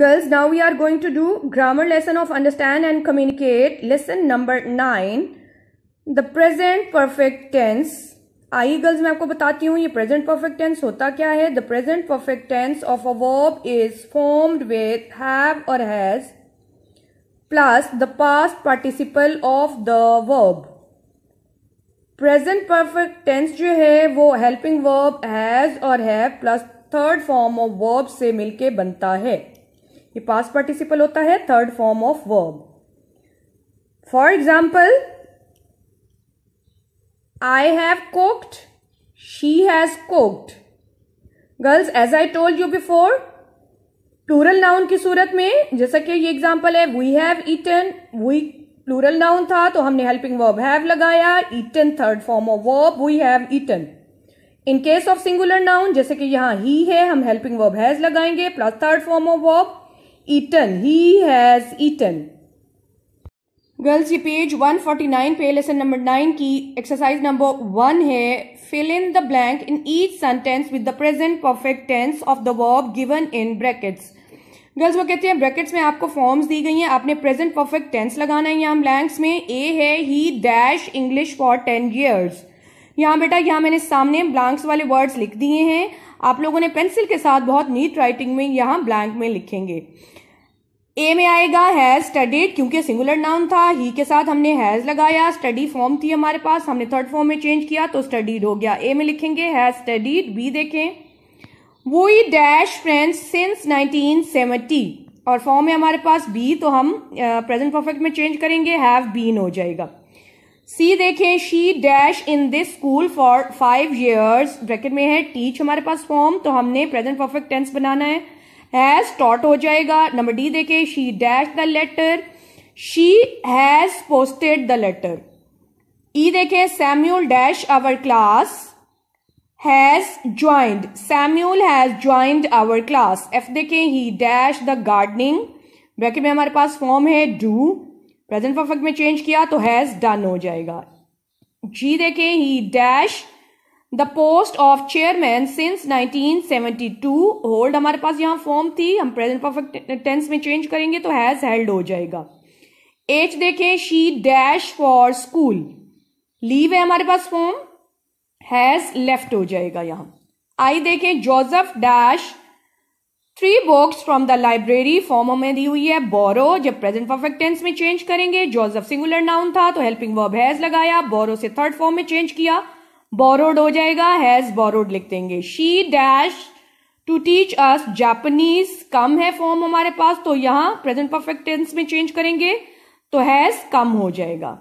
girls now we are going to do grammar lesson of understand and communicate lesson number nine the present perfect tense I girls मैं आपको बताती हूँ ये present perfect tense होता क्या है the present perfect tense of a verb is formed with have और has plus the past participle of the verb present perfect tense जो है वो हेल्पिंग वर्ब हैज और have plus third form of verb से मिलके बनता है ये पास्ट पार्टिसिपल होता है third form of verb for example I have cooked she has cooked girls as I told you before plural noun की सूरत में जैसा कि ये एग्जाम्पल है we have eaten we plural noun था तो हमने हेल्पिंग वर्ब हैव लगाया eaten third form of verb we have eaten in case of singular noun जैसे कि यहां ही है हम हेल्पिंग वर्ब हैज लगाएंगे plus third form of verb eaten he has eaten girls ये पेज 149 पे लेसन नंबर नाइन की एक्सरसाइज नंबर वन है fill in the blank in each sentence with the present perfect tense of the verb given in brackets girls वो कहते हैं brackets में आपको forms दी गई हैं आपने प्रेजेंट परफेक्ट टेंस लगाना है यहाँ ब्लैंक्स में ए है he dash English for ten years यहाँ बेटा यहाँ मैंने सामने ब्लैंक्स वाले वर्ड्स लिख दिए हैं आप लोगों ने पेंसिल के साथ बहुत नीट राइटिंग में यहाँ ब्लैंक में लिखेंगे ए में आएगा हैज स्टडीड क्योंकि सिंगुलर नाउन था ही के साथ हमने हैज लगाया स्टडी फॉर्म थी हमारे पास हमने थर्ड फॉर्म में चेंज किया तो स्टडीड हो गया ए में लिखेंगे हैज स्टडीड बी देखें वी डैश फ्रेंड्स सिंस 1970 और फॉर्म है हमारे पास बी तो हम प्रेजेंट परफेक्ट में चेंज करेंगे हैव बीन हो जाएगा सी देखें she dash in this school for five years bracket में है टीच हमारे पास फॉर्म तो हमने प्रेजेंट परफेक्ट टेंस बनाना है हैज टॉट हो जाएगा नंबर डी देखें she dash the letter she has posted the letter E देखें Samuel dash our class has joined Samuel has joined our class F देखें he dash the gardening bracket में हमारे पास form है do present perfect में change किया तो has done हो जाएगा जी देखें he dash the post of chairman since 1972 hold हमारे पास यहाँ फॉर्म थी हम प्रेजेंट परफेक्ट टेंस में चेंज करेंगे तो हैज हेल्ड हो जाएगा एच देखें she dash for school leave है हमारे पास फॉर्म हैज लेफ्ट हो जाएगा यहाँ आई देखें Joseph dash three books from the library form में दी हुई है बोरो जब प्रेजेंट परफेक्ट टेंस में चेंज करेंगे जोजफ सिंगुलर नाउन था तो हेल्पिंग वर्ब हैज लगाया बोरो से थर्ड फॉर्म में चेंज किया बोरोड हो जाएगा हैज बोरोड लिख देंगे she dash to teach us Japanese come है फॉर्म हमारे पास तो यहां प्रेजेंट परफेक्ट टेंस में चेंज करेंगे तो हैज कम हो जाएगा